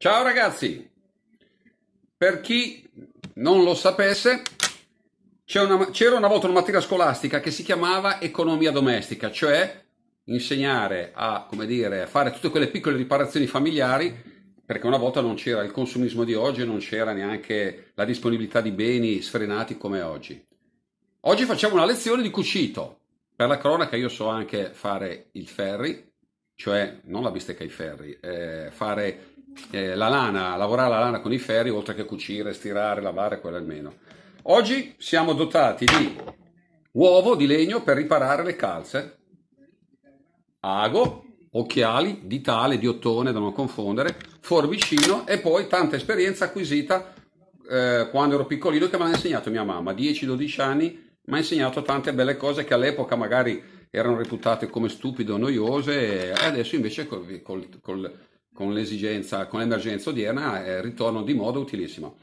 Ciao ragazzi, per chi non lo sapesse, una, c'era una volta una materia scolastica che si chiamava economia domestica, cioè insegnare a, dire, a, fare tutte quelle piccole riparazioni familiari, perché una volta non c'era il consumismo di oggi, non c'era neanche la disponibilità di beni sfrenati come oggi. Oggi facciamo una lezione di cucito. Per la cronaca io so anche fare il ferri, cioè non la bistecca ai ferri, eh, fare eh, la lana, lavorare la lana con i ferri, oltre che cucire, stirare, lavare, quello almeno. Oggi siamo dotati di uovo di legno per riparare le calze, ago, occhiali, ditale, diottone da non confondere, forbicino e poi tanta esperienza acquisita eh, quando ero piccolino che mi ha insegnato mia mamma, 10-12 anni, mi ha insegnato tante belle cose che all'epoca magari erano reputate come stupide o noiose e adesso invece col, col, col con l'esigenza, con l'emergenza odierna, eh, ritorno di moda utilissimo.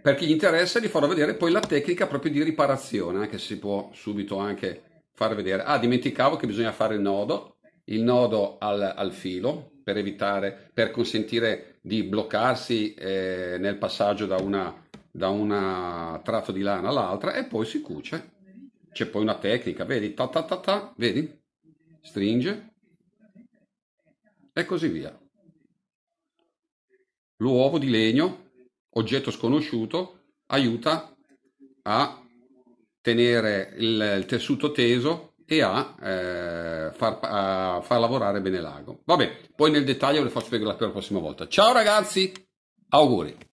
Per chi gli interessa vi farò vedere poi la tecnica proprio di riparazione, eh, che si può subito anche far vedere. Ah, dimenticavo che bisogna fare il nodo, il nodo al, al filo, per evitare, per consentire di bloccarsi eh, nel passaggio da una, da una tratto di lana all'altra e poi si cuce. C'è poi una tecnica, vedi, ta ta ta ta, vedi? Stringe e così via l'uovo di legno, oggetto sconosciuto, aiuta a tenere il, il tessuto teso e a, eh, far, a far lavorare bene l'ago. Vabbè, poi nel dettaglio lo faccio vedere per la prossima volta. Ciao ragazzi, auguri!